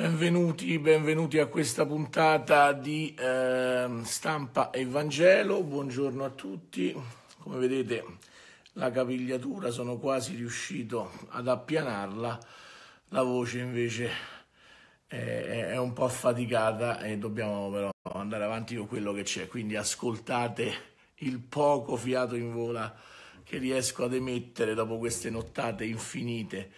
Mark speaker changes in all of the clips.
Speaker 1: Benvenuti, benvenuti a questa puntata di eh, Stampa e Vangelo, buongiorno a tutti, come vedete la capigliatura sono quasi riuscito ad appianarla, la voce invece è, è un po' affaticata e dobbiamo però andare avanti con quello che c'è, quindi ascoltate il poco fiato in vola che riesco ad emettere dopo queste nottate infinite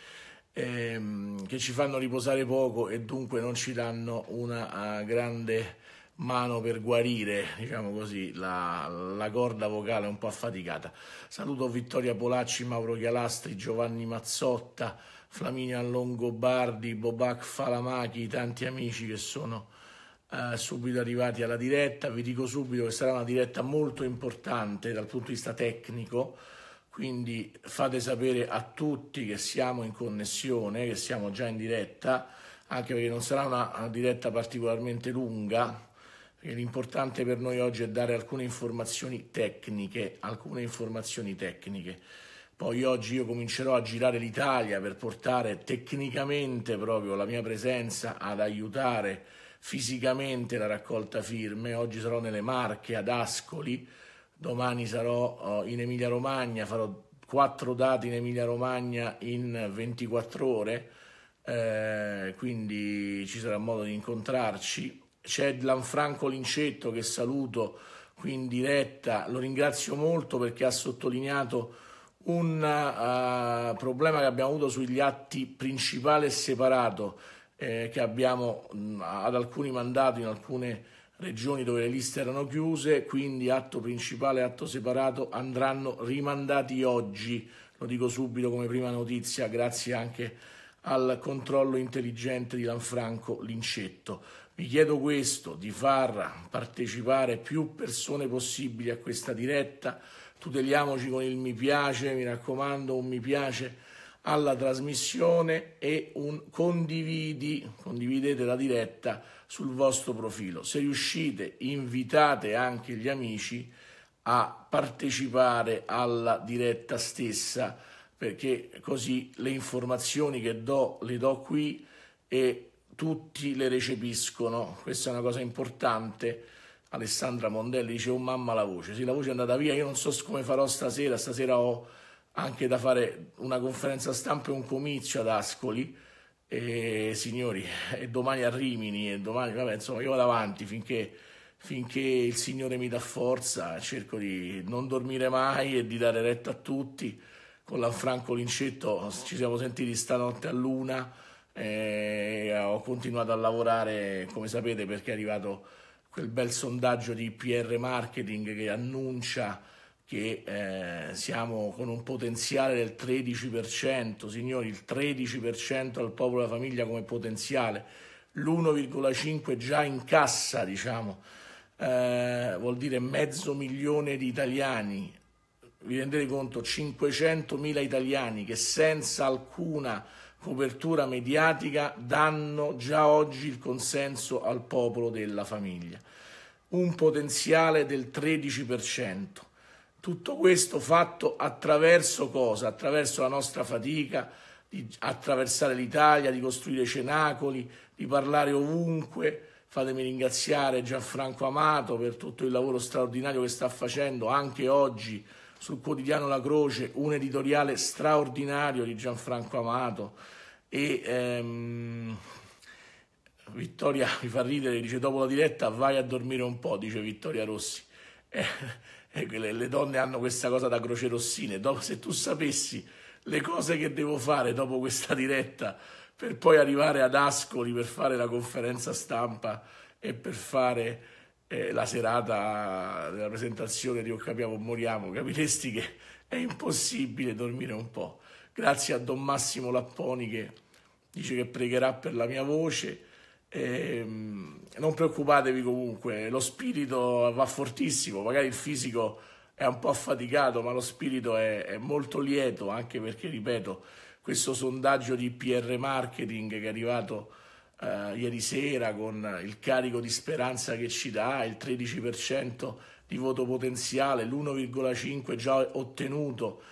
Speaker 1: ehm, che ci fanno riposare poco e dunque non ci danno una uh, grande mano per guarire, diciamo così, la, la, corda vocale un po' affaticata. Saluto Vittoria Polacci, Mauro Chialastri, Giovanni Mazzotta, Flaminia Longobardi, Bobac Falamachi, tanti amici che sono eh, subito arrivati alla diretta. Vi dico subito che sarà una diretta molto importante dal punto di vista tecnico, quindi fate sapere a tutti che siamo in connessione, che siamo già in diretta, anche perché non sarà una, diretta particolarmente lunga, perché l'importante per noi oggi è dare alcune informazioni tecniche, alcune informazioni tecniche. Poi oggi io comincerò a girare l'Italia per portare tecnicamente proprio la mia presenza ad aiutare fisicamente la raccolta firme. Oggi sarò nelle Marche, ad Ascoli, domani sarò eh, in Emilia Romagna, farò quattro date in Emilia Romagna in 24 ore, eh, quindi ci sarà modo di incontrarci. C'è Lanfranco Lincetto che saluto qui in diretta, lo ringrazio molto perché ha sottolineato un uh, problema che abbiamo avuto sugli atti principale e separato eh, che abbiamo mh, ad alcuni mandato in alcune regioni dove le liste erano chiuse, quindi atto principale, e atto separato andranno rimandati oggi, lo dico subito come prima notizia, grazie anche al controllo intelligente di Lanfranco Lincetto. Vi chiedo questo, di far partecipare più persone possibili a questa diretta, tuteliamoci con il mi piace, mi raccomando un mi piace alla trasmissione e un condividi, condividete la diretta sul vostro profilo. Se riuscite, invitate anche gli amici a partecipare alla diretta stessa, perché così le informazioni che do le do qui e tutti le recepiscono. Questa è una cosa importante. Alessandra Mondelli dice: Oh mamma, la voce. Sì, la voce è andata via. Io non so come farò stasera. Stasera ho anche da fare una conferenza stampa e un comizio ad Ascoli e signori, e eh, domani a Rimini, e domani, vabbè, insomma, io vado avanti finché, finché il Signore mi dà forza, cerco di non dormire mai e di dare retta a tutti. Con Lanfranco Lincetto ci siamo sentiti stanotte a luna, e eh, ho continuato a lavorare, come sapete, perché è arrivato quel bel sondaggio di PR Marketing che annuncia che eh, siamo con un potenziale del 13%, signori, il 13% al popolo e alla famiglia come potenziale, l'1,5% già in cassa, diciamo, eh, vuol dire mezzo milione di italiani, vi rendete conto, 500.000 italiani che senza alcuna copertura mediatica danno già oggi il consenso al popolo della famiglia, un potenziale del 13%. Tutto questo fatto attraverso cosa? Attraverso la nostra fatica di attraversare l'Italia, di costruire cenacoli, di parlare ovunque. Fatemi ringraziare Gianfranco Amato per tutto il lavoro straordinario che sta facendo anche oggi sul quotidiano La Croce, un editoriale straordinario di Gianfranco Amato e ehm, Vittoria mi fa ridere, dice dopo la diretta vai a dormire un po', dice Vittoria Rossi. Eh, eh, le, donne hanno questa cosa da croce rossine. Dopo, se tu sapessi le cose che devo fare dopo questa diretta per poi arrivare ad Ascoli per fare la conferenza stampa e per fare eh, la serata della presentazione di O Capiamo Moriamo, capiresti che è impossibile dormire un po'. Grazie a Don Massimo Lapponi che dice che pregherà per la mia voce e, ehm, non preoccupatevi comunque, lo spirito va fortissimo, magari il fisico è un po' affaticato, ma lo spirito è, è molto lieto, anche perché, ripeto, questo sondaggio di PR Marketing che è arrivato eh, ieri sera con il carico di speranza che ci dà, il 13% di voto potenziale, l'1,5 già ottenuto,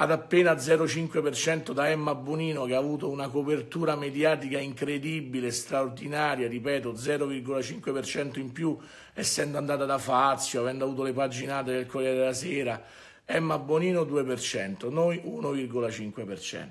Speaker 1: ad appena 0,5% da Emma Bonino che ha avuto una copertura mediatica incredibile, straordinaria, ripeto 0,5% in più essendo andata da Fazio, avendo avuto le paginate del Corriere della Sera, Emma Bonino 2%, noi 1,5%.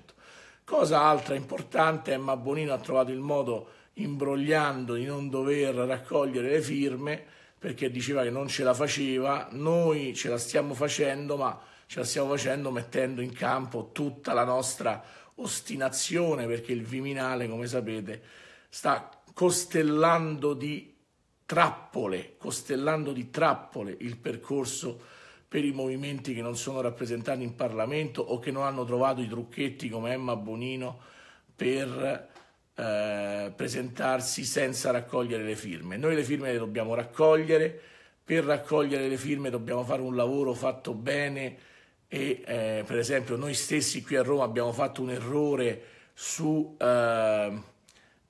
Speaker 1: Cosa altra importante, Emma Bonino ha trovato il modo imbrogliando di non dover raccogliere le firme perché diceva che non ce la faceva, noi ce la stiamo facendo ma ce la stiamo facendo mettendo in campo tutta la nostra ostinazione perché il Viminale, come sapete, sta costellando di trappole, costellando di trappole il percorso per i movimenti che non sono rappresentati in Parlamento o che non hanno trovato i trucchetti come Emma Bonino per eh, presentarsi senza raccogliere le firme. Noi le firme le dobbiamo raccogliere, per raccogliere le firme dobbiamo fare un lavoro fatto bene e eh, per esempio noi stessi qui a Roma abbiamo fatto un errore su, eh,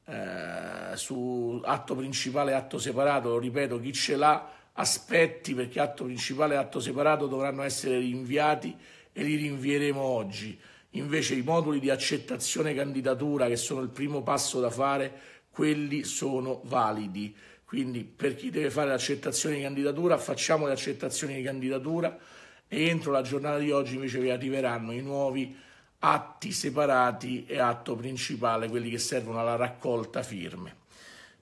Speaker 1: eh, su atto principale e atto separato, lo ripeto, chi ce l'ha aspetti perché atto principale e atto separato dovranno essere rinviati e li rinvieremo oggi. Invece i moduli di accettazione candidatura, che sono il primo passo da fare, quelli sono validi. Quindi per chi deve fare l'accettazione di candidatura, facciamo le accettazioni di candidatura Entro la giornata di oggi invece vi arriveranno i nuovi atti separati e atto principale, quelli che servono alla raccolta firme.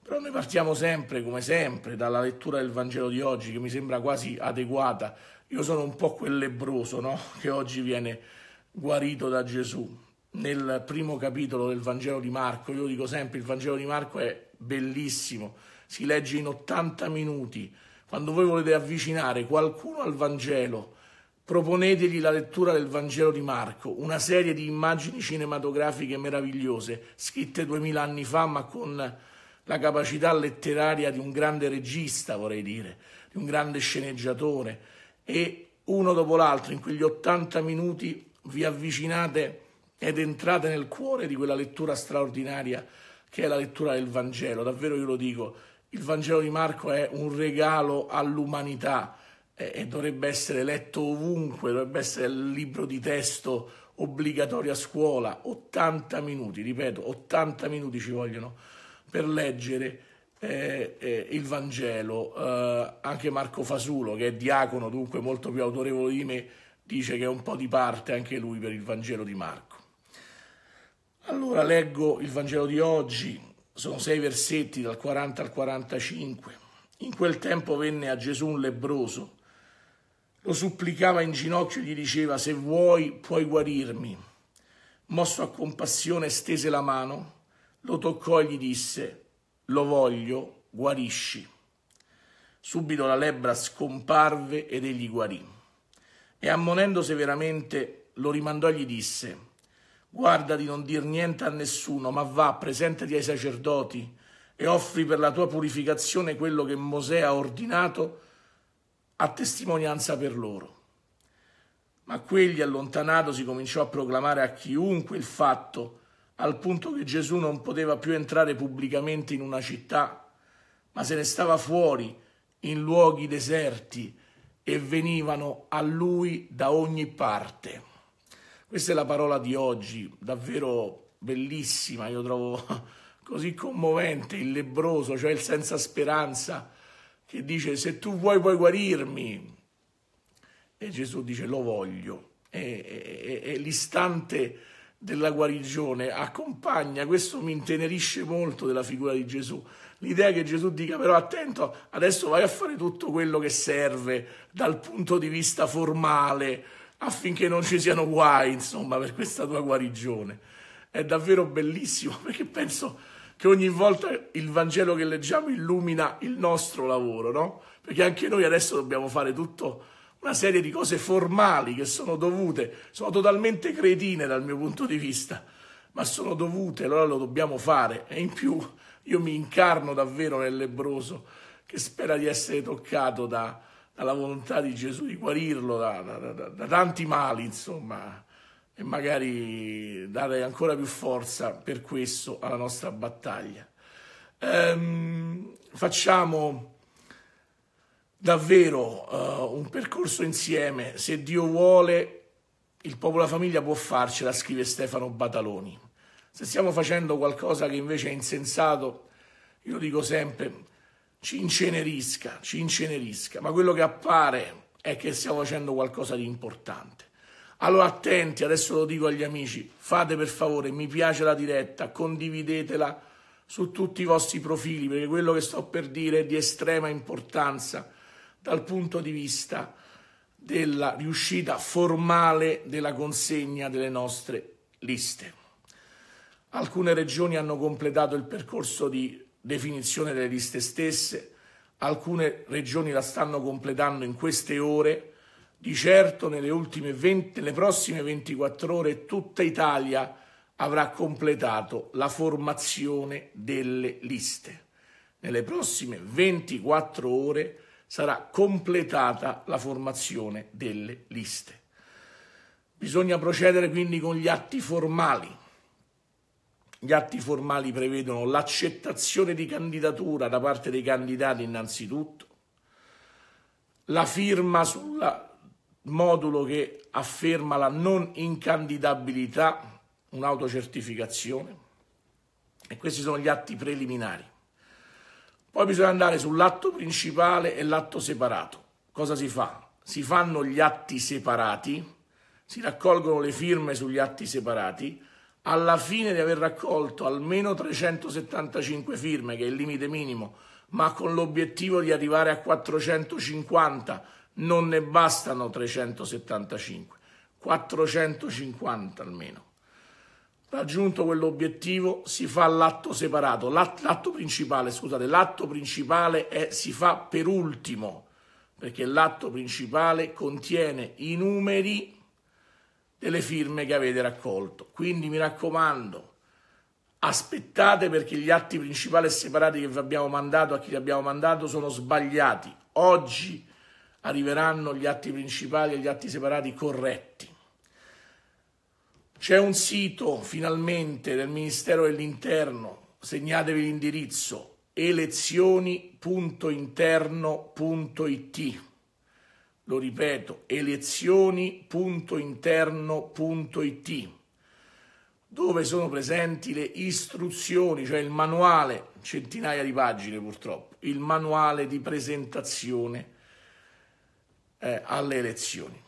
Speaker 1: Però noi partiamo sempre, come sempre, dalla lettura del Vangelo di oggi, che mi sembra quasi adeguata. Io sono un po' quel lebroso, no? Che oggi viene guarito da Gesù. Nel primo capitolo del Vangelo di Marco, io dico sempre, il Vangelo di Marco è bellissimo, si legge in 80 minuti. Quando voi volete avvicinare qualcuno al Vangelo, Proponetegli la lettura del Vangelo di Marco, una serie di immagini cinematografiche meravigliose, scritte duemila anni fa, ma con la capacità letteraria di un grande regista, vorrei dire, di un grande sceneggiatore. E uno dopo l'altro, in quegli 80 minuti, vi avvicinate ed entrate nel cuore di quella lettura straordinaria che è la lettura del Vangelo. Davvero io lo dico, il Vangelo di Marco è un regalo all'umanità e eh, eh, dovrebbe essere letto ovunque, dovrebbe essere il libro di testo obbligatorio a scuola, 80 minuti, ripeto, 80 minuti ci vogliono per leggere eh, eh, il Vangelo. Eh, anche Marco Fasulo, che è diacono, dunque molto più autorevole di me, dice che è un po' di parte anche lui per il Vangelo di Marco. Allora leggo il Vangelo di oggi, sono sei versetti dal 40 al 45. In quel tempo venne a Gesù un lebroso lo supplicava in ginocchio e gli diceva se vuoi puoi guarirmi. Mosso a compassione stese la mano, lo toccò e gli disse lo voglio, guarisci. Subito la lebbra scomparve ed egli guarì. E ammonendo severamente lo rimandò e gli disse guarda di non dir niente a nessuno, ma va, presentati ai sacerdoti e offri per la tua purificazione quello che Mosè ha ordinato a testimonianza per loro. Ma quegli allontanatosi cominciò a proclamare a chiunque il fatto, al punto che Gesù non poteva più entrare pubblicamente in una città, ma se ne stava fuori in luoghi deserti e venivano a lui da ogni parte. Questa è la parola di oggi, davvero bellissima, io trovo così commovente il lebroso, cioè il senza speranza che dice se tu vuoi puoi guarirmi. E Gesù dice lo voglio. E, e, e l'istante della guarigione accompagna, questo mi intenerisce molto della figura di Gesù. L'idea che Gesù dica però attento, adesso vai a fare tutto quello che serve dal punto di vista formale affinché non ci siano guai, insomma, per questa tua guarigione. È davvero bellissimo perché penso che ogni volta il Vangelo che leggiamo illumina il nostro lavoro, no? Perché anche noi adesso dobbiamo fare tutta una serie di cose formali che sono dovute, sono totalmente cretine dal mio punto di vista, ma sono dovute, allora lo dobbiamo fare. E in più io mi incarno davvero nel lebroso che spera di essere toccato da, dalla volontà di Gesù di guarirlo da, da, da tanti mali, insomma e magari dare ancora più forza per questo alla nostra battaglia. Ehm, facciamo davvero uh, un percorso insieme, se Dio vuole il popolo e la famiglia può farcela, scrive Stefano Bataloni. Se stiamo facendo qualcosa che invece è insensato, io dico sempre, ci incenerisca, ci incenerisca, ma quello che appare è che stiamo facendo qualcosa di importante. Allora attenti, adesso lo dico agli amici, fate per favore, mi piace la diretta, condividetela su tutti i vostri profili, perché quello che sto per dire è di estrema importanza dal punto di vista della riuscita formale della consegna delle nostre liste. Alcune regioni hanno completato il percorso di definizione delle liste stesse, alcune regioni la stanno completando in queste ore di certo nelle, 20, nelle prossime 24 ore tutta Italia avrà completato la formazione delle liste. Nelle prossime 24 ore sarà completata la formazione delle liste. Bisogna procedere quindi con gli atti formali. Gli atti formali prevedono l'accettazione di candidatura da parte dei candidati innanzitutto, la firma sulla modulo che afferma la non incandidabilità, un'autocertificazione, e questi sono gli atti preliminari. Poi bisogna andare sull'atto principale e l'atto separato. Cosa si fa? Si fanno gli atti separati, si raccolgono le firme sugli atti separati, alla fine di aver raccolto almeno 375 firme, che è il limite minimo, ma con l'obiettivo di arrivare a 450 non ne bastano 375, 450 almeno. Raggiunto quell'obiettivo si fa l'atto separato, l'atto principale, scusate, l'atto principale è, si fa per ultimo, perché l'atto principale contiene i numeri delle firme che avete raccolto. Quindi mi raccomando, aspettate perché gli atti principali e separati che vi abbiamo mandato a chi li abbiamo mandato sono sbagliati. Oggi arriveranno gli atti principali e gli atti separati corretti. C'è un sito finalmente del Ministero dell'Interno, segnatevi l'indirizzo elezioni.interno.it. Lo ripeto, elezioni.interno.it dove sono presenti le istruzioni, cioè il manuale, centinaia di pagine purtroppo, il manuale di presentazione eh, alle elezioni.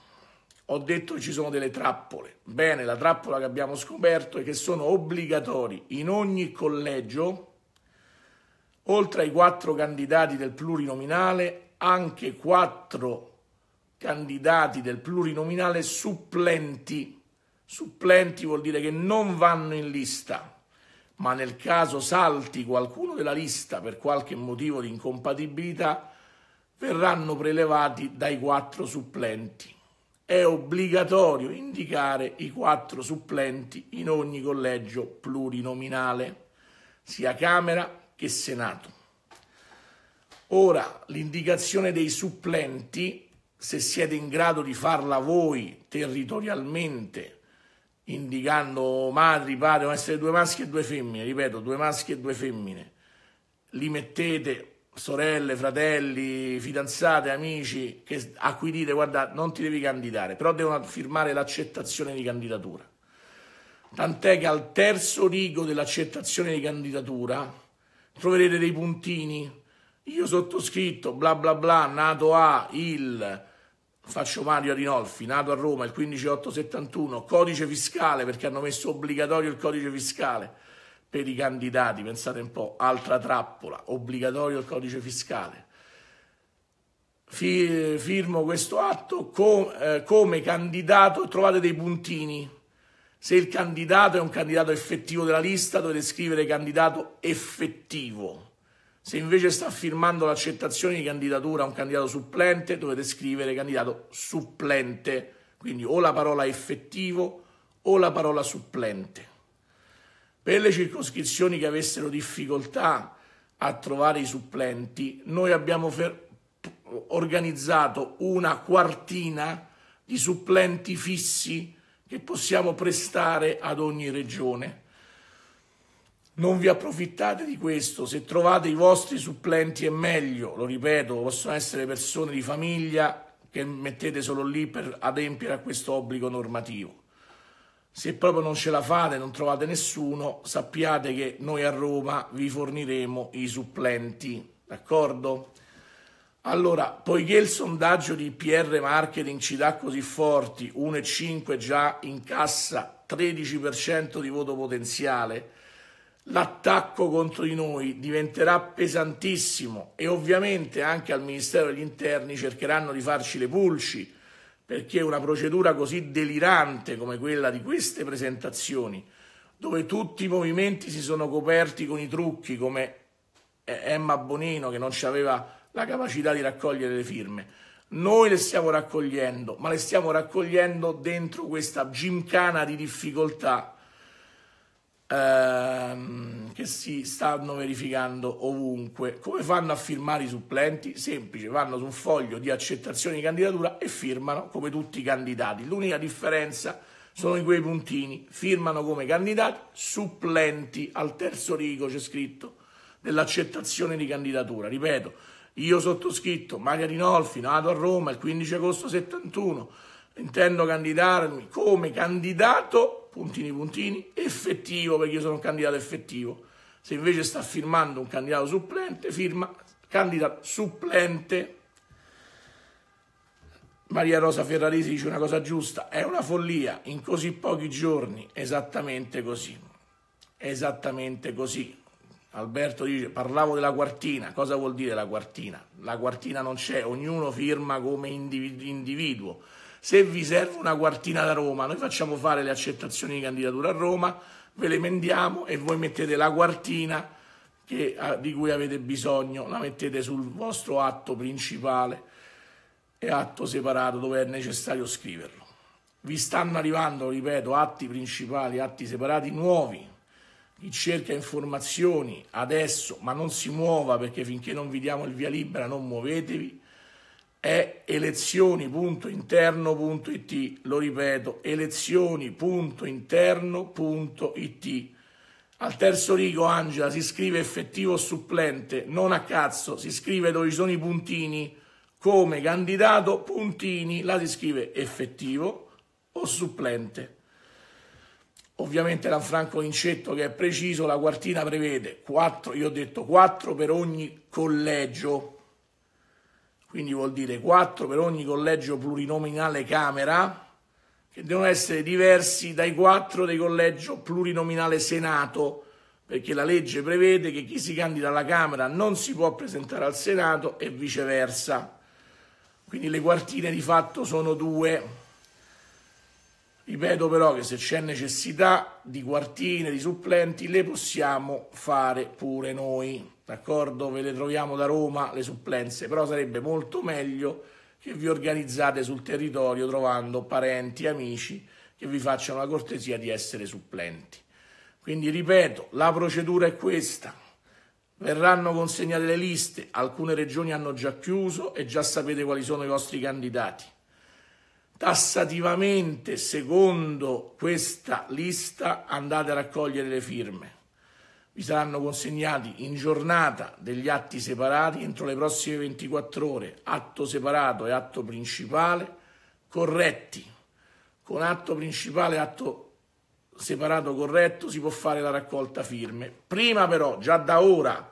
Speaker 1: Ho detto che ci sono delle trappole. Bene, la trappola che abbiamo scoperto è che sono obbligatori in ogni collegio, oltre ai quattro candidati del plurinominale, anche quattro candidati del plurinominale supplenti. Supplenti vuol dire che non vanno in lista, ma nel caso salti qualcuno della lista per qualche motivo di incompatibilità, verranno prelevati dai quattro supplenti. È obbligatorio indicare i quattro supplenti in ogni collegio plurinominale, sia Camera che Senato. Ora, l'indicazione dei supplenti, se siete in grado di farla voi territorialmente, indicando madri, padri, devono essere due maschi e due femmine, ripeto, due maschi e due femmine, li mettete sorelle, fratelli, fidanzate, amici che, a cui dite guarda non ti devi candidare, però devono firmare l'accettazione di candidatura. Tant'è che al terzo rigo dell'accettazione di candidatura troverete dei puntini. Io sottoscritto, bla bla bla, nato a il, faccio Mario Rinolfi, nato a Roma il 15871, codice fiscale perché hanno messo obbligatorio il codice fiscale per i candidati, pensate un po', altra trappola, obbligatorio il codice fiscale. Firmo questo atto com- eh, come candidato, trovate dei puntini. Se il candidato è un candidato effettivo della lista, dovete scrivere candidato effettivo. Se invece sta firmando l'accettazione di candidatura a un candidato supplente, dovete scrivere candidato supplente, quindi o la parola effettivo o la parola supplente. Per le circoscrizioni che avessero difficoltà a trovare i supplenti, noi abbiamo fer- organizzato una quartina di supplenti fissi che possiamo prestare ad ogni regione. Non vi approfittate di questo, se trovate i vostri supplenti è meglio, lo ripeto, possono essere persone di famiglia che mettete solo lì per adempiere a questo obbligo normativo. Se proprio non ce la fate, non trovate nessuno, sappiate che noi a Roma vi forniremo i supplenti, d'accordo? Allora, poiché il sondaggio di PR Marketing ci dà così forti, 1,5 già in cassa, 13% di voto potenziale, l'attacco contro di noi diventerà pesantissimo e ovviamente anche al Ministero degli Interni cercheranno di farci le pulci perché una procedura così delirante come quella di queste presentazioni, dove tutti i movimenti si sono coperti con i trucchi, come eh, Emma Bonino che non ci aveva la capacità di raccogliere le firme, noi le stiamo raccogliendo, ma le stiamo raccogliendo dentro questa gimcana di difficoltà ehm, che si stanno verificando ovunque. Come fanno a firmare i supplenti? Semplice, vanno su un foglio di accettazione di candidatura e firmano come tutti i candidati. L'unica differenza sono in quei puntini, firmano come candidati supplenti, al terzo rigo c'è scritto, dell'accettazione di candidatura. Ripeto, io sottoscritto Maria Rinolfi, nato a Roma il 15 agosto 71, intendo candidarmi come candidato, puntini puntini, effettivo, perché io sono un candidato effettivo. Se invece sta firmando un candidato supplente, firma candidato supplente. Maria Rosa Ferrarisi dice una cosa giusta, è una follia in così pochi giorni, esattamente così, esattamente così. Alberto dice, parlavo della quartina, cosa vuol dire la quartina? La quartina non c'è, ognuno firma come individuo se vi serve una quartina da Roma, noi facciamo fare le accettazioni di candidatura a Roma, ve le mendiamo e voi mettete la quartina che, ah, di cui avete bisogno, la mettete sul vostro atto principale e atto separato dove è necessario scriverlo. Vi stanno arrivando, ripeto, atti principali, atti separati nuovi. Chi cerca informazioni adesso, ma non si muova perché finché non vi diamo il via libera non muovetevi è elezioni.interno.it, lo ripeto, elezioni.interno.it. Al terzo rigo, Angela, si scrive effettivo supplente, non a cazzo, si scrive dove ci sono i puntini, come candidato puntini, là si scrive effettivo o supplente. Ovviamente Lanfranco Incetto che è preciso, la quartina prevede 4, io ho detto 4 per ogni collegio, quindi vuol dire 4 per ogni collegio plurinominale Camera, che devono essere diversi dai 4 del collegio plurinominale Senato, perché la legge prevede che chi si candida alla Camera non si può presentare al Senato e viceversa. Quindi le quartine di fatto sono due. Ripeto però che se c'è necessità di quartine, di supplenti, le possiamo fare pure noi d'accordo? Ve le troviamo da Roma le supplenze, però sarebbe molto meglio che vi organizzate sul territorio trovando parenti, amici che vi facciano la cortesia di essere supplenti. Quindi ripeto, la procedura è questa. Verranno consegnate le liste, alcune regioni hanno già chiuso e già sapete quali sono i vostri candidati. Tassativamente, secondo questa lista, andate a raccogliere le firme vi saranno consegnati in giornata degli atti separati entro le prossime 24 ore, atto separato e atto principale, corretti. Con atto principale e atto separato corretto si può fare la raccolta firme. Prima però, già da ora,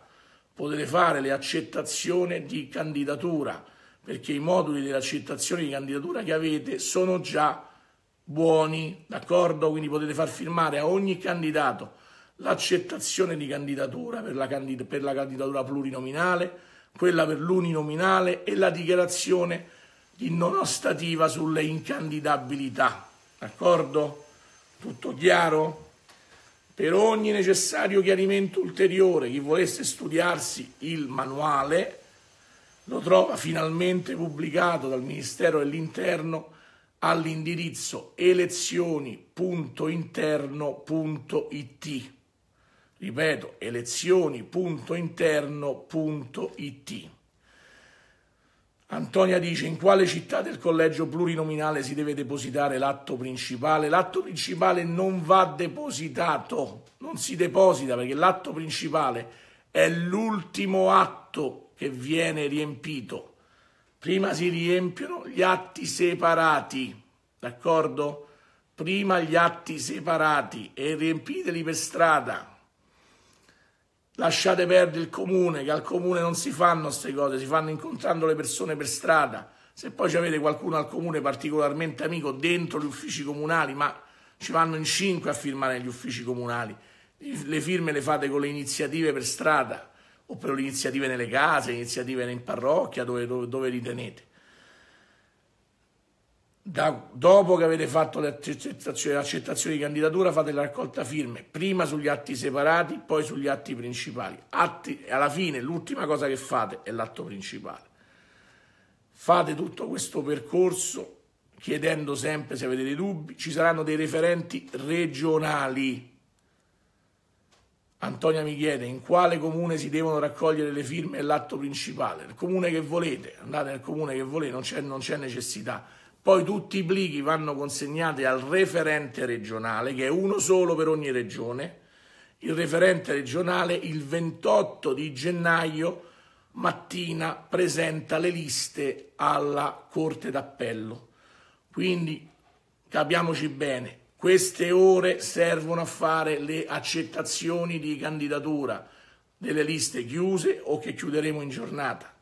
Speaker 1: potete fare le accettazioni di candidatura, perché i moduli delle accettazioni di candidatura che avete sono già buoni, d'accordo? Quindi potete far firmare a ogni candidato l'accettazione di candidatura per la, candid- per la candidatura plurinominale, quella per l'uninominale e la dichiarazione di non ostativa sulle incandidabilità. D'accordo? Tutto chiaro? Per ogni necessario chiarimento ulteriore, chi volesse studiarsi il manuale lo trova finalmente pubblicato dal Ministero dell'Interno all'indirizzo elezioni.interno.it ripeto, elezioni.interno.it. Antonia dice in quale città del collegio plurinominale si deve depositare l'atto principale? L'atto principale non va depositato, non si deposita perché l'atto principale è l'ultimo atto che viene riempito. Prima si riempiono gli atti separati, d'accordo? Prima gli atti separati e riempiteli per strada lasciate perdere il comune, che al comune non si fanno queste cose, si fanno incontrando le persone per strada. Se poi ci avete qualcuno al comune particolarmente amico dentro gli uffici comunali, ma ci vanno in cinque a firmare gli uffici comunali, le firme le fate con le iniziative per strada, oppure le iniziative nelle case, iniziative in parrocchia, dove, dove, dove ritenete. Da, dopo che avete fatto l'accettazione di candidatura fate la raccolta firme, prima sugli atti separati, poi sugli atti principali. Atti, alla fine l'ultima cosa che fate è l'atto principale. Fate tutto questo percorso chiedendo sempre se avete dei dubbi, ci saranno dei referenti regionali. Antonia mi chiede in quale comune si devono raccogliere le firme e l'atto principale. Nel comune che volete, andate nel comune che volete, non c'è necessità poi tutti i plichi vanno consegnati al referente regionale, che è uno solo per ogni regione. Il referente regionale il 28 di gennaio mattina presenta le liste alla Corte d'Appello. Quindi capiamoci bene, queste ore servono a fare le accettazioni di candidatura delle liste chiuse o che chiuderemo in giornata.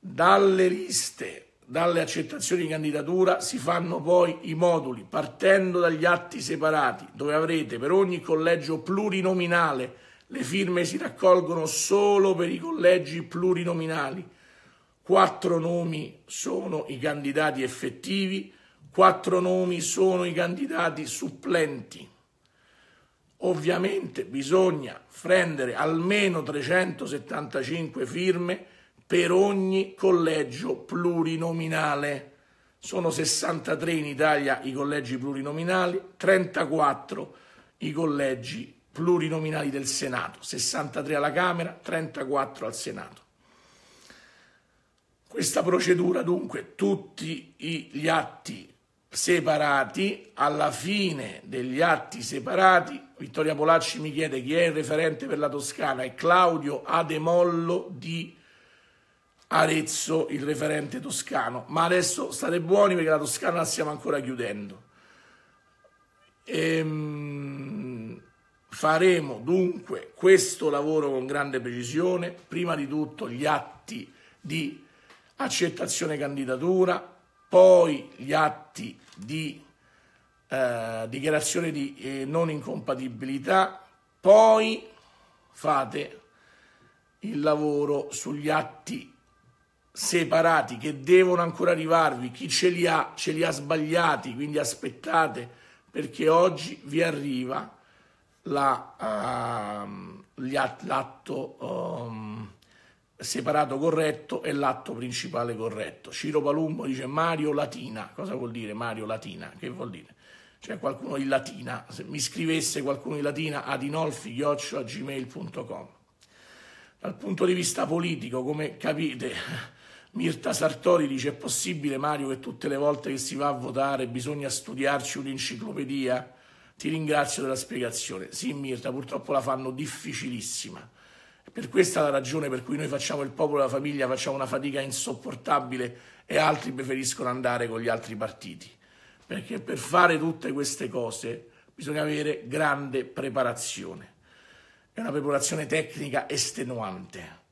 Speaker 1: Dalle liste dalle accettazioni di candidatura si fanno poi i moduli partendo dagli atti separati dove avrete per ogni collegio plurinominale le firme si raccolgono solo per i collegi plurinominali. Quattro nomi sono i candidati effettivi, quattro nomi sono i candidati supplenti. Ovviamente bisogna prendere almeno 375 firme per ogni collegio plurinominale. Sono 63 in Italia i collegi plurinominali, 34 i collegi plurinominali del Senato, 63 alla Camera, 34 al Senato. Questa procedura dunque tutti gli atti separati, alla fine degli atti separati, Vittoria Polacci mi chiede chi è il referente per la Toscana, è Claudio Ademollo di Arezzo, il referente toscano. Ma adesso state buoni perché la Toscana la stiamo ancora chiudendo. Ehm, faremo dunque questo lavoro con grande precisione, prima di tutto gli atti di accettazione candidatura, poi gli atti di eh, dichiarazione di eh, non incompatibilità, poi fate il lavoro sugli atti separati che devono ancora arrivarvi, chi ce li ha, ce li ha sbagliati, quindi aspettate perché oggi vi arriva la, uh, l'atto um, separato corretto e l'atto principale corretto. Ciro Palumbo dice Mario Latina, cosa vuol dire Mario Latina? Che vuol dire? Cioè qualcuno in latina, se mi scrivesse qualcuno in latina ad inolfi-gmail.com. Dal punto di vista politico, come capite, Mirta Sartori dice: È possibile, Mario, che tutte le volte che si va a votare bisogna studiarci un'enciclopedia? Ti ringrazio della spiegazione. Sì, Mirta, purtroppo la fanno difficilissima. Per questa è la ragione per cui noi facciamo il popolo e la famiglia, facciamo una fatica insopportabile e altri preferiscono andare con gli altri partiti. Perché per fare tutte queste cose bisogna avere grande preparazione. È una preparazione tecnica estenuante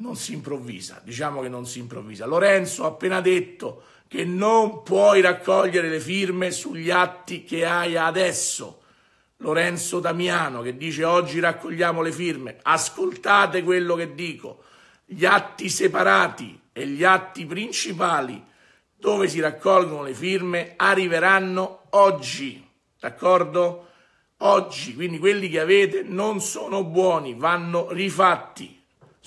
Speaker 1: non si improvvisa, diciamo che non si improvvisa. Lorenzo ha appena detto che non puoi raccogliere le firme sugli atti che hai adesso. Lorenzo Damiano che dice oggi raccogliamo le firme, ascoltate quello che dico, gli atti separati e gli atti principali dove si raccolgono le firme arriveranno oggi, d'accordo? Oggi, quindi quelli che avete non sono buoni, vanno rifatti,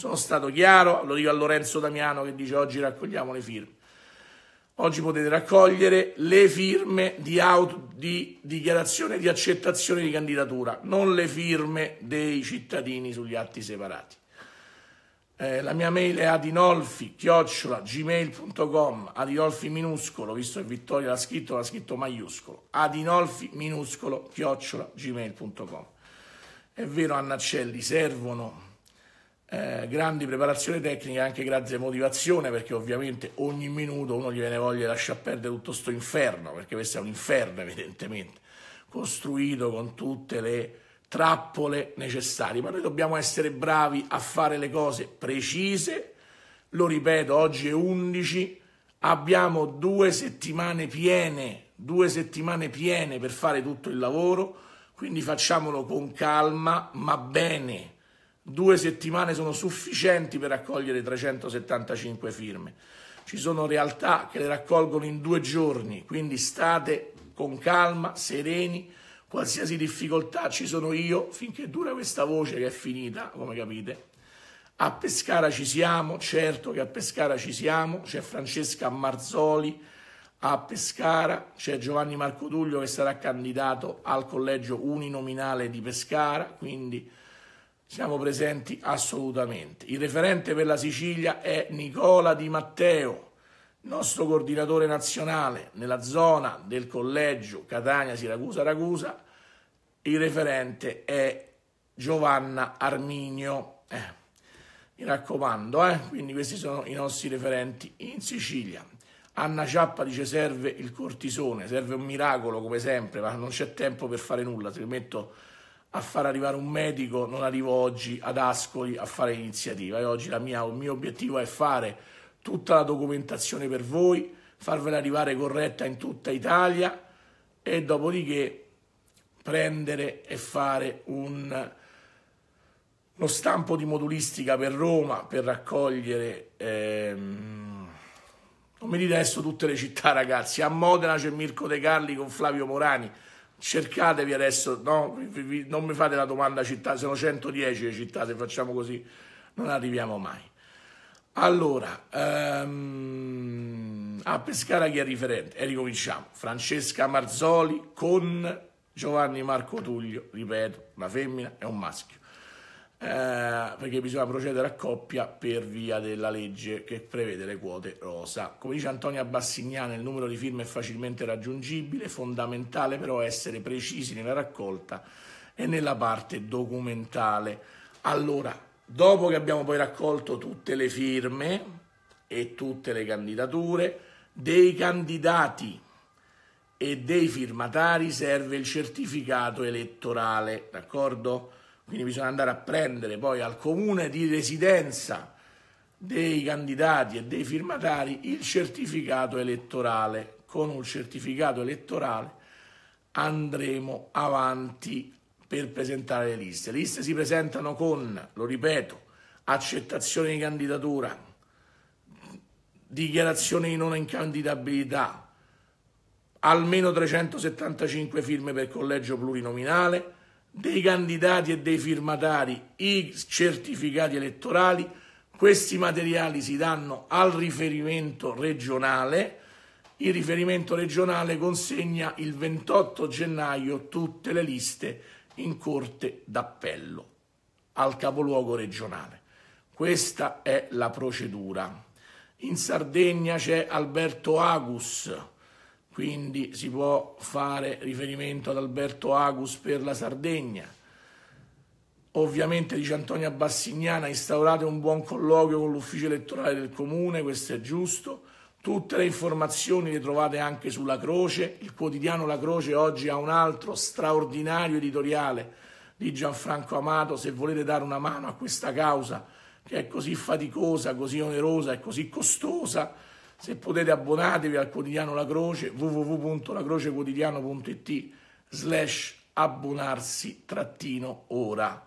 Speaker 1: sono stato chiaro, lo dico a Lorenzo Damiano che dice oggi raccogliamo le firme. Oggi potete raccogliere le firme di, auto, di dichiarazione di accettazione di candidatura, non le firme dei cittadini sugli atti separati. Eh, la mia mail è adinolfi gmail.com adinolfi minuscolo, visto che Vittoria l'ha scritto, l'ha scritto maiuscolo adinolfi minuscolo gmail.com È vero Annacelli, servono eh, grandi preparazioni tecniche anche grazie a motivazione perché ovviamente ogni minuto uno gli viene voglia di lasciar perdere tutto questo inferno perché questo è un inferno evidentemente costruito con tutte le trappole necessarie ma noi dobbiamo essere bravi a fare le cose precise lo ripeto oggi è 11 abbiamo due settimane piene due settimane piene per fare tutto il lavoro quindi facciamolo con calma ma bene Due settimane sono sufficienti per raccogliere 375 firme. Ci sono realtà che le raccolgono in due giorni, quindi state con calma, sereni, qualsiasi difficoltà ci sono io finché dura questa voce che è finita, come capite. A Pescara ci siamo, certo che a Pescara ci siamo, c'è Francesca Marzoli a Pescara, c'è Giovanni Marco Tullio che sarà candidato al collegio uninominale di Pescara, quindi siamo presenti assolutamente. Il referente per la Sicilia è Nicola Di Matteo, nostro coordinatore nazionale nella zona del collegio Catania-Siracusa-Ragusa. Il referente è Giovanna Arminio. Eh, mi raccomando, eh? quindi questi sono i nostri referenti in Sicilia. Anna Ciappa dice serve il cortisone, serve un miracolo come sempre, ma non c'è tempo per fare nulla, ti metto a far arrivare un medico, non arrivo oggi ad Ascoli a fare iniziativa e oggi mia, il mio obiettivo è fare tutta la documentazione per voi, farvela arrivare corretta in tutta Italia e dopodiché prendere e fare un, uno stampo di modulistica per Roma per raccogliere... Ehm, non mi dite adesso tutte le città ragazzi, a Modena c'è Mirko De Carli con Flavio Morani, cercatevi adesso, no? non mi fate la domanda città, sono 110 le città, se facciamo così non arriviamo mai. Allora, um, ehm, a ah, Pescara chi è riferente? E ricominciamo. Francesca Marzoli con Giovanni Marco Tullio, ripeto, una femmina e un maschio eh, perché bisogna procedere a coppia per via della legge che prevede le quote rosa. Come dice Antonia Bassignana, il numero di firme è facilmente raggiungibile, fondamentale però essere precisi nella raccolta e nella parte documentale. Allora, dopo che abbiamo poi raccolto tutte le firme e tutte le candidature, dei candidati e dei firmatari serve il certificato elettorale, d'accordo? quindi bisogna andare a prendere poi al comune di residenza dei candidati e dei firmatari il certificato elettorale. Con un certificato elettorale andremo avanti per presentare le liste. Le liste si presentano con, lo ripeto, accettazione di candidatura, dichiarazione di non incandidabilità, almeno 375 firme per collegio plurinominale, dei candidati e dei firmatari i certificati elettorali, questi materiali si danno al riferimento regionale, il riferimento regionale consegna il 28 gennaio tutte le liste in corte d'appello al capoluogo regionale. Questa è la procedura. In Sardegna c'è Alberto Agus, quindi si può fare riferimento ad Alberto Agus per la Sardegna. Ovviamente dice Antonia Bassignana instaurate un buon colloquio con l'ufficio elettorale del comune, questo è giusto. Tutte le informazioni le trovate anche sulla Croce, il quotidiano La Croce oggi ha un altro straordinario editoriale di Gianfranco Amato, se volete dare una mano a questa causa che è così faticosa, così onerosa e così costosa, se potete abbonatevi al quotidiano La Croce www.lacrocequotidiano.it slash abbonarsi trattino ora.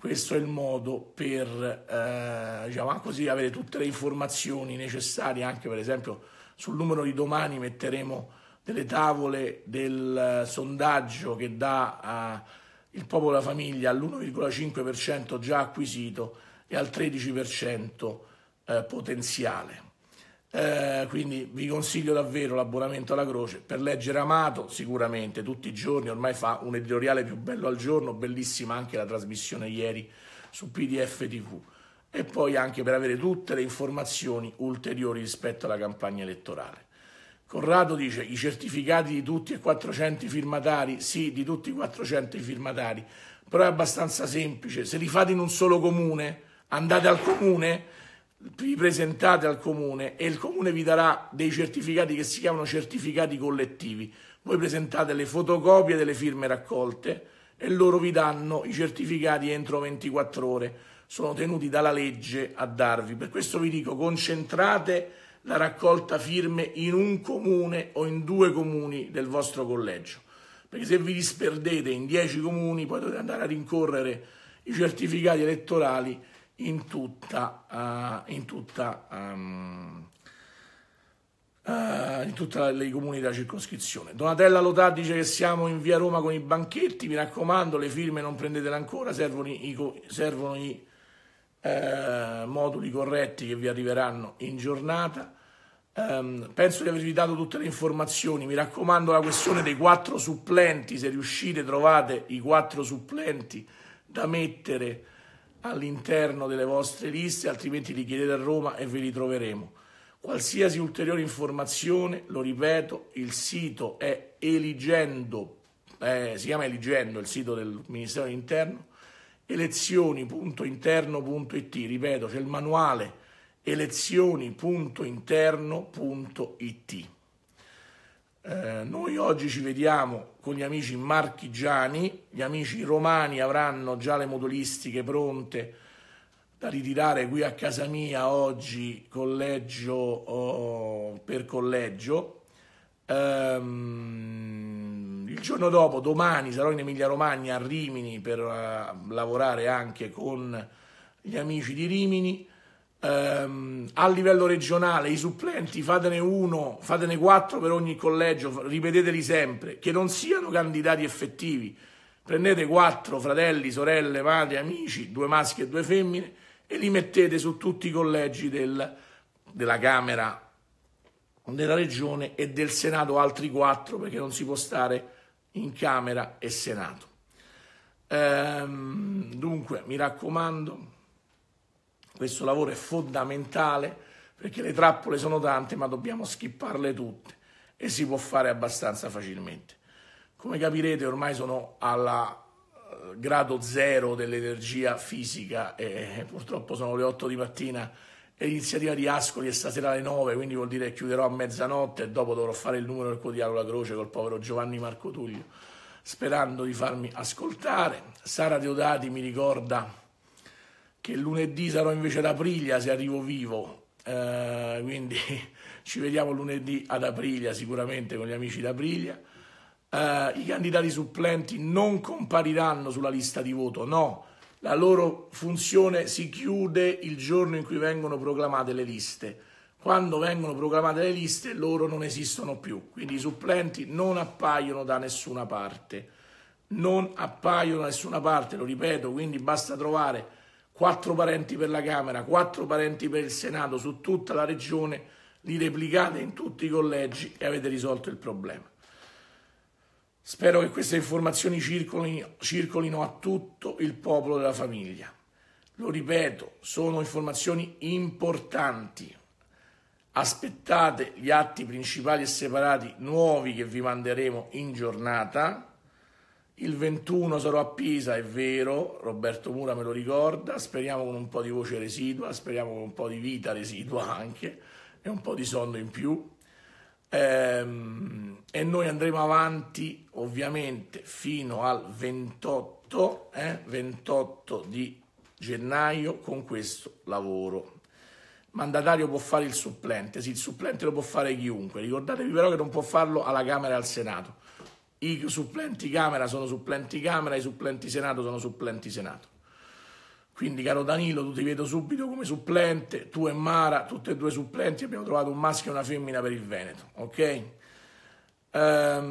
Speaker 1: Questo è il modo per eh, diciamo così, avere tutte le informazioni necessarie, anche per esempio sul numero di domani metteremo delle tavole del sondaggio che dà eh, il popolo e la famiglia all'1,5% già acquisito e al 13% eh, potenziale eh, quindi vi consiglio davvero l'abbonamento alla Croce per leggere Amato sicuramente tutti i giorni, ormai fa un editoriale più bello al giorno, bellissima anche la trasmissione ieri su PDF TV e poi anche per avere tutte le informazioni ulteriori rispetto alla campagna elettorale. Corrado dice i certificati di tutti e 400 i firmatari, sì, di tutti e 400 i firmatari, però è abbastanza semplice, se li fate in un solo comune, andate al comune vi presentate al comune e il comune vi darà dei certificati che si chiamano certificati collettivi. Voi presentate le fotocopie delle firme raccolte e loro vi danno i certificati entro 24 ore. Sono tenuti dalla legge a darvi. Per questo vi dico concentrate la raccolta firme in un comune o in due comuni del vostro collegio. Perché se vi disperdete in 10 comuni poi dovete andare a rincorrere i certificati elettorali in tutta, uh, in tutta, um, uh, in tutta le comuni della circoscrizione. Donatella Lotà dice che siamo in via Roma con i banchetti, mi raccomando le firme non prendetele ancora, servono i, servono i uh, moduli corretti che vi arriveranno in giornata. Um, penso di avervi dato tutte le informazioni. Mi raccomando la questione dei quattro supplenti. Se riuscite, trovate i quattro supplenti da mettere all'interno delle vostre liste, altrimenti li chiedete a Roma e ve li troveremo. Qualsiasi ulteriore informazione, lo ripeto, il sito è eligendo, eh, si chiama eligendo il sito del Ministero dell'Interno, elezioni.interno.it, ripeto, c'è il manuale elezioni.interno.it. Eh, noi oggi ci vediamo con gli amici marchigiani, gli amici romani avranno già le modulistiche pronte da ritirare qui a casa mia oggi collegio oh, per collegio. Um, il giorno dopo, domani, sarò in Emilia Romagna a Rimini per uh, lavorare anche con gli amici di Rimini ehm, a livello regionale i supplenti fatene uno, fatene quattro per ogni collegio, ripeteteli sempre, che non siano candidati effettivi. Prendete quattro fratelli, sorelle, madri, amici, due maschi e due femmine e li mettete su tutti i collegi del, della Camera della Regione e del Senato altri quattro perché non si può stare in Camera e Senato. Ehm, dunque, mi raccomando, questo lavoro è fondamentale perché le trappole sono tante ma dobbiamo skipparle tutte e si può fare abbastanza facilmente. Come capirete ormai sono alla eh, grado zero dell'energia fisica e eh, purtroppo sono le 8 di mattina e l'iniziativa di Ascoli è stasera alle 9 quindi vuol dire che chiuderò a mezzanotte e dopo dovrò fare il numero del quotidiano La Croce col povero Giovanni Marco Tullio sperando di farmi ascoltare. Sara Deodati mi ricorda che lunedì sarò invece ad Aprilia se arrivo vivo, eh, quindi ci vediamo lunedì ad Aprilia sicuramente con gli amici d'Aprilia. Eh, I candidati supplenti non compariranno sulla lista di voto, no, la loro funzione si chiude il giorno in cui vengono proclamate le liste. Quando vengono proclamate le liste loro non esistono più, quindi i supplenti non appaiono da nessuna parte. Non appaiono da nessuna parte, lo ripeto, quindi basta trovare quattro parenti per la Camera, quattro parenti per il Senato, su tutta la regione, li replicate in tutti i collegi e avete risolto il problema. Spero che queste informazioni circolino, circolino a tutto il popolo della famiglia. Lo ripeto, sono informazioni importanti. Aspettate gli atti principali e separati nuovi che vi manderemo in giornata il 21 sarò a Pisa, è vero, Roberto Mura me lo ricorda, speriamo con un po' di voce residua, speriamo con un po' di vita residua anche e un po' di sonno in più. Ehm, e noi andremo avanti ovviamente fino al 28, eh, 28 di gennaio con questo lavoro mandatario può fare il supplente, sì, il supplente lo può fare chiunque, ricordatevi però che non può farlo alla Camera e al Senato i supplenti Camera sono supplenti Camera, i supplenti Senato sono supplenti Senato. Quindi, caro Danilo, tu ti vedo subito come supplente, tu e Mara, tutte e due supplenti, abbiamo trovato un maschio e una femmina per il Veneto, ok? Ehm,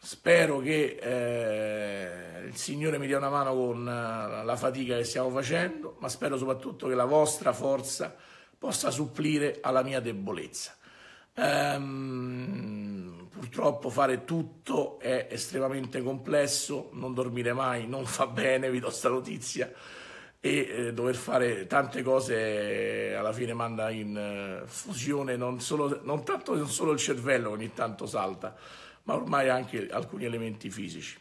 Speaker 1: spero che eh, il Signore mi dia una mano con eh, la fatica che stiamo facendo, ma spero soprattutto che la vostra forza possa supplire alla mia debolezza. Ehm, Purtroppo fare tutto è estremamente complesso, non dormire mai non fa bene, vi do sta notizia e eh, dover fare tante cose eh, alla fine manda in eh, fusione non, solo, non tanto non solo il cervello ogni tanto salta, ma ormai anche alcuni elementi fisici.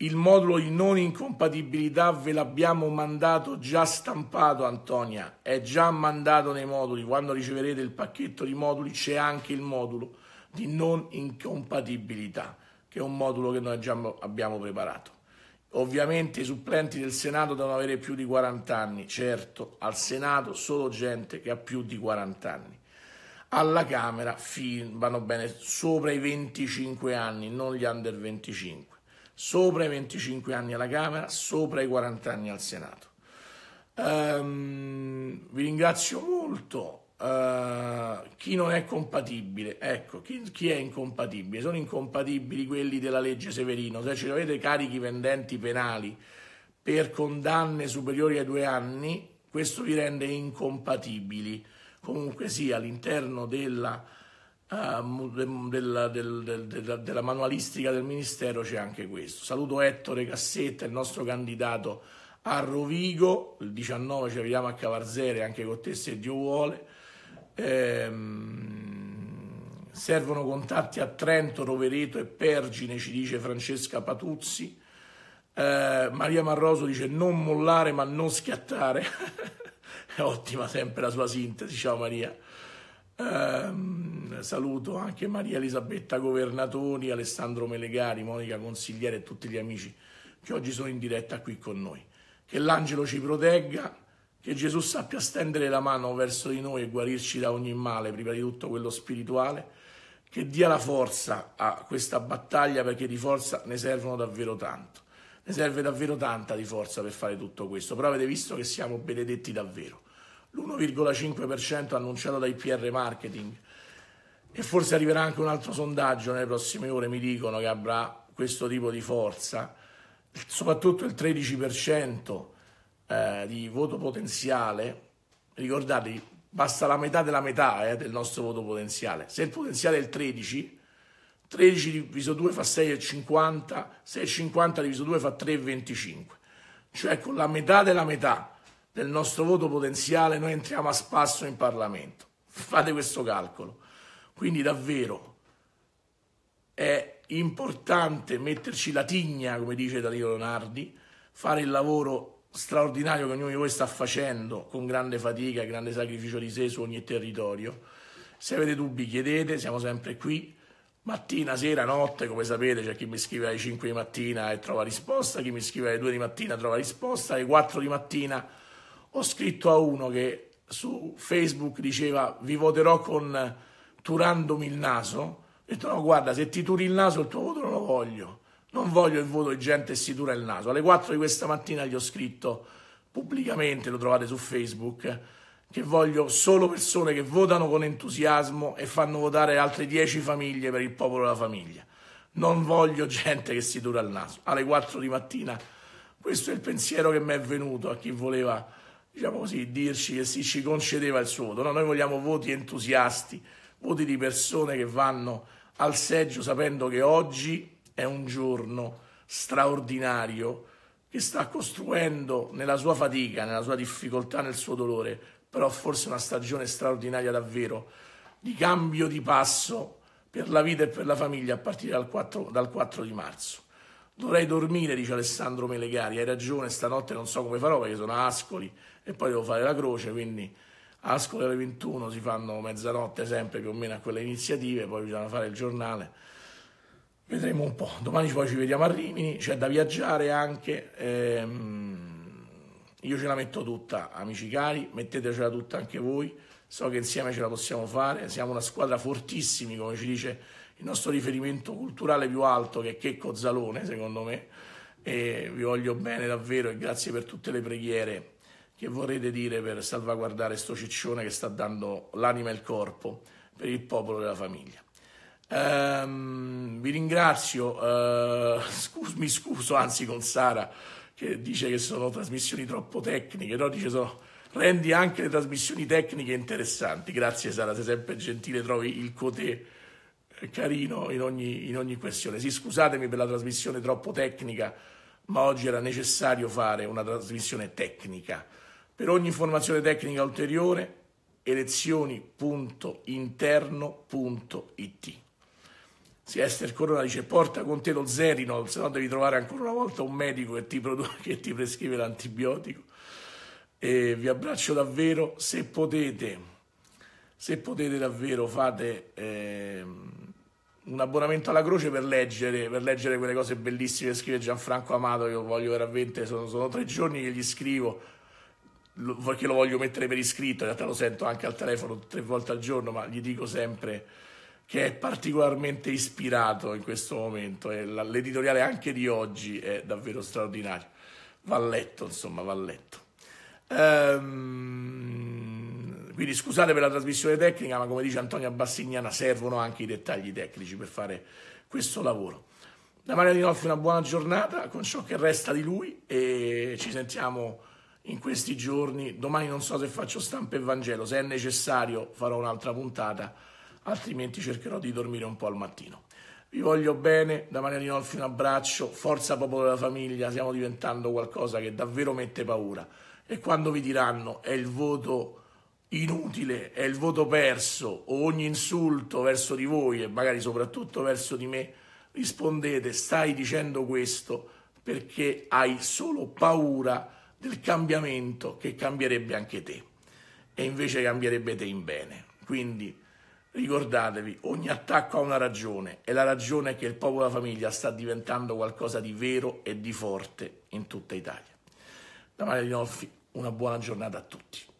Speaker 1: Il modulo di non incompatibilità ve l'abbiamo mandato già stampato, Antonia. È già mandato nei moduli. Quando riceverete il pacchetto di moduli c'è anche il modulo di non incompatibilità, che è un modulo che noi già abbiamo preparato. Ovviamente i supplenti del Senato devono avere più di 40 anni, certo, al Senato solo gente che ha più di 40 anni. Alla Camera fin, vanno bene sopra i 25 anni, non gli under 25 sopra i 25 anni alla Camera, sopra i 40 anni al Senato. Um, vi ringrazio molto. Uh, chi non è compatibile, ecco, chi, chi, è incompatibile? Sono incompatibili quelli della legge Severino, se ci avete carichi pendenti penali per condanne superiori ai due anni, questo vi rende incompatibili. Comunque sia, all'interno della uh, della, del, della, della manualistica del Ministero c'è anche questo. Saluto Ettore Cassetta, il nostro candidato a Rovigo, il 19 ci vediamo a Cavarzere, anche con te se Dio vuole. Ehm, servono contatti a Trento, Rovereto e Pergine, ci dice Francesca Patuzzi. Eh, Maria Marroso dice non mollare ma non schiattare. È ottima sempre la sua sintesi, ciao Maria. Ehm, saluto anche Maria Elisabetta Governatori, Alessandro Melegari, Monica Consigliere e tutti gli amici che oggi sono in diretta qui con noi. Che l'angelo ci protegga, che Gesù sappia stendere la mano verso di noi e guarirci da ogni male, prima di tutto quello spirituale, che dia la forza a questa battaglia perché di forza ne servono davvero tanto. Ne serve davvero tanta di forza per fare tutto questo, però avete visto che siamo benedetti davvero l'1,5% annunciato dai PR Marketing e forse arriverà anche un altro sondaggio nelle prossime ore, mi dicono che avrà questo tipo di forza, soprattutto il 13% eh, di voto potenziale, ricordatevi, basta la metà della metà eh, del nostro voto potenziale, se il potenziale è il 13, 13 diviso 2 fa 6,50, 6,50 diviso 2 fa 3,25, cioè con la metà della metà del nostro voto potenziale noi entriamo a spasso in Parlamento. Fate questo calcolo. Quindi davvero è importante metterci la tigna, come dice Dario Leonardi, fare il lavoro straordinario che ognuno di voi sta facendo con grande fatica e grande sacrificio di sé su ogni territorio. Se avete dubbi chiedete, siamo sempre qui. Mattina, sera, notte, come sapete, c'è chi mi scrive alle 5 di mattina e trova risposta, chi mi scrive alle 2 di mattina trova risposta, alle 4 di mattina ho scritto a uno che su Facebook diceva vi voterò con turandomi il naso. Ho detto no, guarda, se ti turi il naso il tuo voto non lo voglio. Non voglio il voto di gente che si tura il naso. Alle 4 di questa mattina gli ho scritto pubblicamente, lo trovate su Facebook, che voglio solo persone che votano con entusiasmo e fanno votare altre 10 famiglie per il popolo della famiglia. Non voglio gente che si dura il naso. Alle 4 di mattina questo è il pensiero che mi è venuto a chi voleva diciamo così, dirci che si ci concedeva il suo. voto. No? Noi vogliamo voti entusiasti, voti di persone che vanno al seggio sapendo che oggi è un giorno straordinario che sta costruendo nella sua fatica, nella sua difficoltà, nel suo dolore, però forse una stagione straordinaria davvero, di cambio di passo per la vita e per la famiglia a partire dal 4, dal 4 di marzo. Dovrei dormire, dice Alessandro Melegari, hai ragione, stanotte non so come farò perché sono a Ascoli, e poi devo fare la croce, quindi a scuola alle 21 si fanno mezzanotte sempre più o meno a quelle iniziative, poi bisogna fare il giornale. Vedremo un po'. Domani poi ci vediamo a Rimini, c'è da viaggiare anche. Ehm, io ce la metto tutta, amici cari, mettetecela tutta anche voi. So che insieme ce la possiamo fare, siamo una squadra fortissimi, come ci dice il nostro riferimento culturale più alto che è Checco Zalone, secondo me. E vi voglio bene davvero e grazie per tutte le preghiere che vorrete dire per salvaguardare sto ciccione che sta dando l'anima e il corpo per il popolo della famiglia. Ehm, vi ringrazio, eh, scus- mi scuso anzi con Sara che dice che sono trasmissioni troppo tecniche, no? dice sono, rendi anche le trasmissioni tecniche interessanti. Grazie Sara, sei sempre gentile, trovi il cotè eh, carino in ogni, in ogni questione. Sì, scusatemi per la trasmissione troppo tecnica, ma oggi era necessario fare una trasmissione tecnica per ogni informazione tecnica ulteriore elezioni.interno.it se Esther Corona dice porta con te lo zerino, se no devi trovare ancora una volta un medico che ti, produ- che ti prescrive l'antibiotico. E vi abbraccio davvero, se potete, se potete davvero fate eh, un abbonamento alla croce per leggere, per leggere quelle cose bellissime che scrive Gianfranco Amato, io voglio veramente, sono, sono tre giorni che gli scrivo, lo, che lo voglio mettere per iscritto, in realtà lo sento anche al telefono tre volte al giorno, ma gli dico sempre che è particolarmente ispirato in questo momento e l'editoriale anche di oggi è davvero straordinario. Va letto, insomma, va letto. Ehm, quindi scusate per la trasmissione tecnica, ma come dice Antonio Bassignana servono anche i dettagli tecnici per fare questo lavoro. Da Maria Di Noffi una buona giornata con ciò che resta di lui e ci sentiamo in questi giorni. Domani non so se faccio stampa e Vangelo, se è necessario farò un'altra puntata, altrimenti cercherò di dormire un po' al mattino. Vi voglio bene, da Maria Rinolfi un abbraccio, forza popolo della famiglia, stiamo diventando qualcosa che davvero mette paura. E quando vi diranno è il voto inutile, è il voto perso, o ogni insulto verso di voi e magari soprattutto verso di me, rispondete stai dicendo questo perché hai solo paura di del cambiamento che cambierebbe anche te e invece cambierebbe te in bene. Quindi ricordatevi, ogni attacco ha una ragione e la ragione è che il popolo della famiglia sta diventando qualcosa di vero e di forte in tutta Italia. Da Mario Dinolfi una buona giornata a tutti.